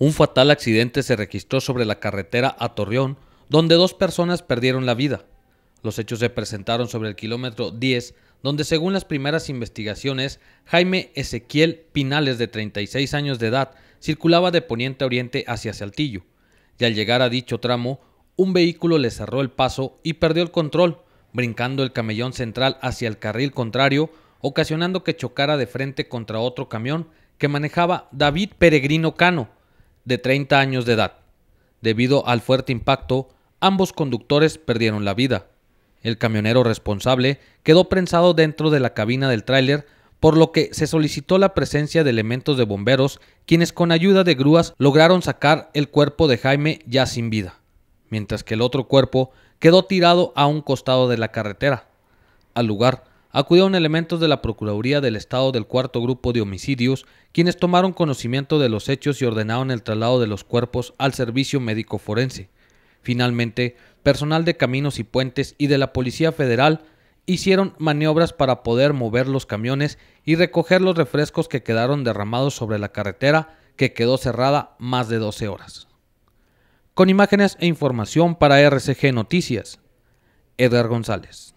Un fatal accidente se registró sobre la carretera a Torreón, donde dos personas perdieron la vida. Los hechos se presentaron sobre el kilómetro 10, donde según las primeras investigaciones, Jaime Ezequiel Pinales, de 36 años de edad, circulaba de poniente a oriente hacia Saltillo, y al llegar a dicho tramo, un vehículo le cerró el paso y perdió el control, brincando el camellón central hacia el carril contrario, ocasionando que chocara de frente contra otro camión que manejaba David Peregrino Cano, de 30 años de edad. Debido al fuerte impacto, ambos conductores perdieron la vida. El camionero responsable quedó prensado dentro de la cabina del tráiler, por lo que se solicitó la presencia de elementos de bomberos, quienes con ayuda de grúas lograron sacar el cuerpo de Jaime ya sin vida, mientras que el otro cuerpo quedó tirado a un costado de la carretera. Al lugar acudieron elementos de la Procuraduría del Estado del cuarto grupo de homicidios, quienes tomaron conocimiento de los hechos y ordenaron el traslado de los cuerpos al servicio médico forense. Finalmente, personal de caminos y puentes y de la Policía Federal hicieron maniobras para poder mover los camiones y recoger los refrescos que quedaron derramados sobre la carretera que quedó cerrada más de 12 horas. Con imágenes e información para RCG Noticias, Edgar González.